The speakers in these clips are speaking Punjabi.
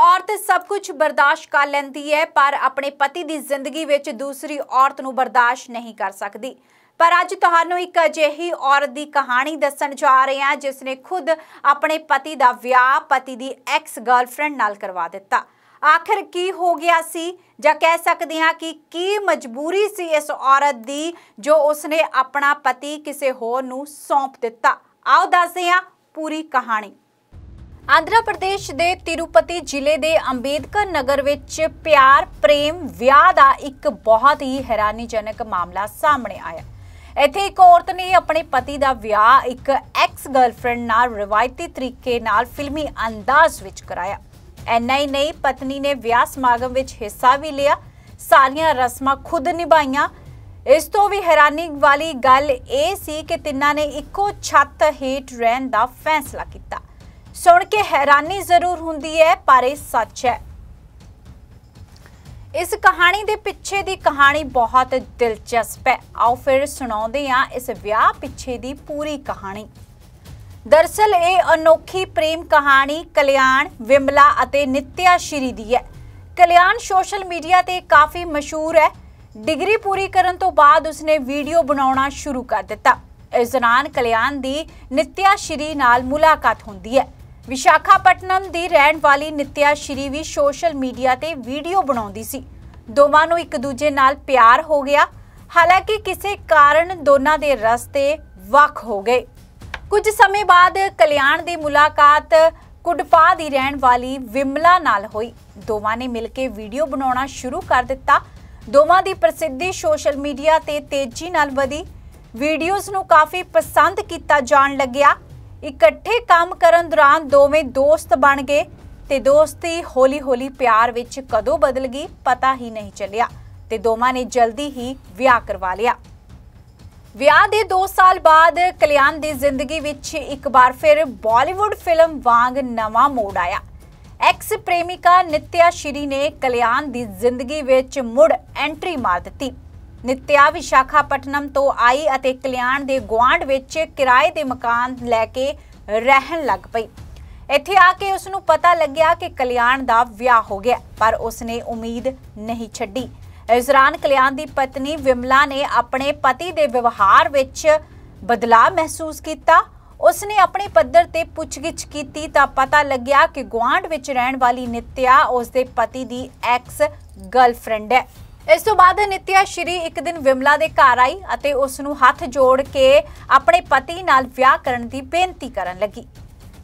ਔਰਤ ਸਭ ਕੁਝ ਬਰਦਾਸ਼ਤ ਕਰ ਲੈਂਦੀ ਹੈ ਪਰ ਆਪਣੇ ਪਤੀ ਦੀ ਜ਼ਿੰਦਗੀ ਵਿੱਚ ਦੂਸਰੀ ਔਰਤ ਨੂੰ ਬਰਦਾਸ਼ਤ ਨਹੀਂ ਕਰ ਸਕਦੀ ਪਰ ਅੱਜ ਤੁਹਾਨੂੰ ਇੱਕ ਅਜਿਹੀ ਔਰਤ ਦੀ ਕਹਾਣੀ ਦੱਸਣ ਜਾ ਰਹੇ ਹਾਂ ਜਿਸ ਨੇ ਖੁਦ ਆਪਣੇ ਪਤੀ ਦਾ ਵਿਆਹ ਪਤੀ ਦੀ ਐਕਸ ਗਰਲਫ੍ਰੈਂਡ ਨਾਲ ਕਰਵਾ ਦਿੱਤਾ ਆਖਰ ਕੀ ਹੋ ਗਿਆ ਸੀ ਜਾਂ ਕਹਿ ਸਕਦੇ ਹਾਂ ਕਿ ਕੀ ਮਜਬੂਰੀ ਸੀ ਇਸ ਔਰਤ ਦੀ ਜੋ ਉਸਨੇ ਆਪਣਾ ਪਤੀ ਕਿਸੇ ਹੋਰ ਨੂੰ ਸੌਂਪ ਦਿੱਤਾ ਆਓ ਦੱਸਦੇ ਹਾਂ ਪੂਰੀ ਕਹਾਣੀ ਆਂਧਰਾ ਪ੍ਰਦੇਸ਼ ਦੇ ਤਿਰੂਪਤੀ ਜ਼ਿਲ੍ਹੇ ਦੇ ਅੰਬੇਦਕਰ ਨਗਰ ਵਿੱਚ ਪਿਆਰ ਪ੍ਰੇਮ ਵਿਆਹ ਦਾ ਇੱਕ ਬਹੁਤ ਹੀ ਹੈਰਾਨੀਜਨਕ ਮਾਮਲਾ ਸਾਹਮਣੇ ਆਇਆ ਇੱਥੇ ਇੱਕ ਔਰਤ ਨੇ ਆਪਣੇ ਪਤੀ ਦਾ ਵਿਆਹ ਇੱਕ ਐਕਸ ਗਰਲਫ੍ਰੈਂਡ ਨਾਲ ਰਵਾਇਤੀ ਤਰੀਕੇ ਨਾਲ ਫਿਲਮੀ ਅੰਦਾਜ਼ ਵਿੱਚ ਕਰਾਇਆ ਐਨਾ ਹੀ ਨਹੀਂ ਪਤਨੀ ਨੇ ਵਿਆਹ ਸਮਾਗਮ ਵਿੱਚ ਹਿੱਸਾ ਵੀ ਲਿਆ ਸਾਰੀਆਂ ਰਸਮਾਂ ਖੁਦ ਨਿਭਾਈਆਂ ਇਸ ਤੋਂ ਵੀ ਹੈਰਾਨੀ ਵਾਲੀ ਗੱਲ ਇਹ ਸੀ ਕਿ ਤਿੰਨਾਂ ਨੇ ਇੱਕੋ ਛੱਤ ਹੇਠ ਰਹਿਣ ਦਾ ਫੈਸਲਾ ਕੀਤਾ ਸੁਣ ਕੇ ਹੈਰਾਨੀ ਜ਼ਰੂਰ ਹੁੰਦੀ ਹੈ ਪਰ ਇਹ ਸੱਚ ਹੈ ਇਸ ਕਹਾਣੀ ਦੇ ਪਿੱਛੇ ਦੀ ਕਹਾਣੀ ਬਹੁਤ ਦਿਲਚਸਪ ਹੈ ਆਓ ਫਿਰ ਸੁਣਾਉਂਦੇ ਹਾਂ ਇਸ ਵਿਆਹ ਪਿੱਛੇ ਦੀ ਪੂਰੀ ਕਹਾਣੀ ਦਰਸਲ ਇਹ ਅਨੋਖੀ ਪ੍ਰੇਮ ਕਹਾਣੀ ਕਲਿਆਣ ਵਿਮਲਾ ਅਤੇ ਨਿਤਿਆ ਸ਼੍ਰੀ ਦੀ ਹੈ ਕਲਿਆਣ ਸੋਸ਼ਲ ਮੀਡੀਆ ਤੇ ਕਾਫੀ ਮਸ਼ਹੂਰ ਹੈ ਡਿਗਰੀ ਪੂਰੀ ਕਰਨ ਤੋਂ ਬਾਅਦ ਉਸਨੇ ਵੀਡੀਓ ਬਣਾਉਣਾ ਸ਼ੁਰੂ ਕਰ ਦਿੱਤਾ ਇਸ ਦੌਰਾਨ ਕਲਿਆਣ ਦੀ ਨਿਤਿਆ ਸ਼੍ਰੀ ਨਾਲ ਮੁਲਾਕਾਤ ਹੁੰਦੀ ਹੈ ਵਿਸ਼ਾਖਾਪਟਨਮ ਦੀ ਰਹਿਣ ਵਾਲੀ ਨਿਤਿਆ ਸ਼੍ਰੀ ਵੀ ਸੋਸ਼ਲ ਮੀਡੀਆ ਤੇ ਵੀਡੀਓ ਬਣਾਉਂਦੀ ਸੀ ਦੋਵਾਂ ਨੂੰ ਇੱਕ ਦੂਜੇ ਨਾਲ ਪਿਆਰ ਹੋ ਗਿਆ ਹਾਲਾਂਕਿ ਕਿਸੇ ਕਾਰਨ ਦੋਨਾਂ ਦੇ ਰਸਤੇ ਵੱਖ ਹੋ ਗਏ ਕੁਝ ਸਮੇਂ ਬਾਅਦ ਕਲਿਆਣ ਦੀ ਮੁਲਾਕਾਤ ਕੁਡਪਾ ਦੀ ਰਹਿਣ ਵਾਲੀ ਵਿਮਲਾ ਨਾਲ ਹੋਈ ਦੋਵਾਂ ਨੇ ਮਿਲ ਕੇ ਵੀਡੀਓ ਬਣਾਉਣਾ ਸ਼ੁਰੂ ਕਰ ਦਿੱਤਾ ਦੋਵਾਂ ਦੀ ਪ੍ਰਸਿੱਧੀ ਸੋਸ਼ਲ ਮੀਡੀਆ ਤੇ ਤੇਜ਼ੀ ਨਾਲ ਵਧੀ ਵੀਡੀਓਜ਼ ਨੂੰ ਕਾਫੀ ਪਸੰਦ ਕੀਤਾ ਜਾਣ ਲੱਗਿਆ ਇਕੱਠੇ ਕੰਮ ਕਰਨ ਦੌਰਾਨ ਦੋਵੇਂ ਦੋਸਤ ਬਣ ਗਏ ਤੇ ਦੋਸਤੀ ਹੌਲੀ-ਹੌਲੀ ਪਿਆਰ ਵਿੱਚ ਕਦੋਂ ਬਦਲ ਗਈ ਪਤਾ ਹੀ ਨਹੀਂ ਚੱਲਿਆ ਤੇ ਦੋਵਾਂ ਨੇ ਜਲਦੀ ਹੀ ਵਿਆਹ ਕਰਵਾ ਲਿਆ ਵਿਆਹ ਦੇ 2 ਸਾਲ ਬਾਅਦ ਕਲਿਆਣ ਦੀ ਜ਼ਿੰਦਗੀ ਵਿੱਚ ਇੱਕ ਵਾਰ ਫਿਰ ਬਾਲੀਵੁੱਡ ਫਿਲਮ ਵਾਂਗ ਨਵਾਂ ਮੋੜ ਆਇਆ ਐਕਸ ਪ੍ਰੇਮਿਕਾ ਨਿਤਿਆ ਸ਼੍ਰੀ ਨੇ ਕਲਿਆਣ ਦੀ ਜ਼ਿੰਦਗੀ ਵਿੱਚ ਮੁੜ ਐਂਟਰੀ ਮਾਰ ਦਿੱਤੀ ਨਿਤਿਆ ਵਿਸ਼ਾਖਾਪਟਨਮ ਤੋਂ ਆਈ ਅਤੇ ਕਲਿਆਣ ਦੇ ਗਵਾਂਡ ਵਿੱਚ ਕਿਰਾਏ ਦੇ ਮਕਾਨ ਲੈ ਕੇ ਰਹਿਣ ਲੱਗ ਪਈ ਇੱਥੇ ਆ ਕੇ ਉਸ ਨੂੰ ਪਤਾ ਲੱਗਿਆ ਕਿ ਕਲਿਆਣ ਦਾ ਵਿਆਹ ਹੋ ਗਿਆ ਪਰ ਉਸ ਨੇ ਉਮੀਦ ਨਹੀਂ ਛੱਡੀ ਇਸ ਦੌਰਾਨ ਕਲਿਆਣ ਦੀ ਪਤਨੀ ਵਿਮਲਾ ਨੇ ਆਪਣੇ ਪਤੀ ਦੇ ਵਿਵਹਾਰ ਵਿੱਚ ਬਦਲਾਅ ਮਹਿਸੂਸ ਕੀਤਾ ਉਸਨੇ ਆਪਣੇ ਪੱਧਰ ਤੇ ਪੁੱਛਗਿੱਛ ਕੀਤੀ ਤਾਂ ਪਤਾ ਲੱਗਿਆ ਕਿ ਗਵਾਂਡ ਵਿੱਚ ਰਹਿਣ ਵਾਲੀ ਨਿਤਿਆ ਉਸ ਦੇ ਪਤੀ ਦੀ ਐਕਸ ਗਰਲਫ੍ਰੈਂਡ ਹੈ ਇਸ ਤੋਂ ਬਾਅਦ ਨਿਤਿਆ ਸ਼੍ਰੀ ਇੱਕ ਦਿਨ ਵਿਮਲਾ ਦੇ ਘਰ ਆਈ ਅਤੇ ਉਸ ਨੂੰ ਹੱਥ ਜੋੜ ਕੇ ਆਪਣੇ ਪਤੀ ਨਾਲ ਵਿਆਹ ਕਰਨ ਦੀ ਬੇਨਤੀ ਕਰਨ ਲੱਗੀ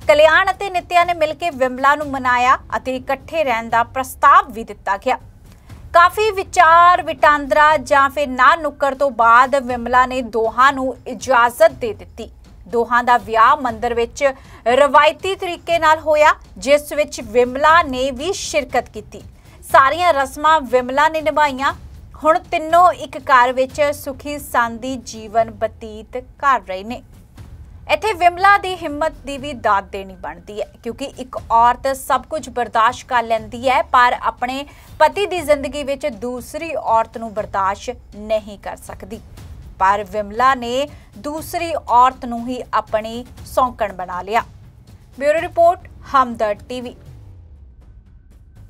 ਕਲਿਆਣ ਅਤੇ ਨਿਤਿਆ ਨੇ ਮਿਲ ਕੇ ਵਿਮਲਾ ਨੂੰ ਮਨਾਇਆ ਅਤੇ ਇਕੱਠੇ ਰਹਿਣ ਦਾ ਪ੍ਰਸਤਾਵ ਵੀ ਦਿੱਤਾ ਗਿਆ ਕਾਫੀ ਵਿਚਾਰ ਵਿਟਾਂਦਰਾ ਜਾਂ ਫਿਰ ਨਾ ਨੁੱਕਰ ਤੋਂ ਬਾਅਦ ਵਿਮਲਾ ਨੇ ਦੋਹਾਂ ਨੂੰ ਇਜਾਜ਼ਤ ਦੇ ਦਿੱਤੀ ਦੋਹਾਂ ਦਾ ਵਿਆਹ ਮੰਦਰ ਵਿੱਚ ਰਵਾਇਤੀ ਤਰੀਕੇ ਨਾਲ ਹੋਇਆ ਜਿਸ ਵਿੱਚ ਵਿਮਲਾ ਨੇ ਵੀ ਸ਼ਿਰਕਤ ਕੀਤੀ ਸਾਰੀਆਂ ਰਸਮਾਂ ਵਿਮਲਾ ਨੇ ਨਿਭਾਈਆਂ ਹੁਣ ਤਿੰਨੋਂ ਇੱਕ ਘਰ ਵਿੱਚ ਸੁਖੀ ਸਾਂਦੀ ਜੀਵਨ ਬਤੀਤ ਕਰ ਰਹੇ ਨੇ ਇੱਥੇ ਵਿਮਲਾ ਦੀ ਹਿੰਮਤ ਦੀ ਵੀ ਦਾਤ ਦੇਣੀ ਬਣਦੀ ਹੈ ਕਿਉਂਕਿ ਇੱਕ ਔਰਤ ਸਭ ਕੁਝ ਬਰਦਾਸ਼ਤ ਕਰ ਲੈਂਦੀ ਹੈ ਪਰ ਆਪਣੇ ਪਤੀ ਦੀ ਜ਼ਿੰਦਗੀ ਵਿੱਚ ਦੂਸਰੀ ਔਰਤ ਨੂੰ ਬਰਦਾਸ਼ਤ ਨਹੀਂ ਕਰ ਸਕਦੀ ਪਰ ਵਿਮਲਾ ਨੇ ਦੂਸਰੀ ਔਰਤ ਨੂੰ ਹੀ ਆਪਣੀ ਸੌਂਕਣ ਬਣਾ ਲਿਆ ਬਿਊਰੋ ਰਿਪੋਰਟ ਹਮਦਰ ਟੀਵੀ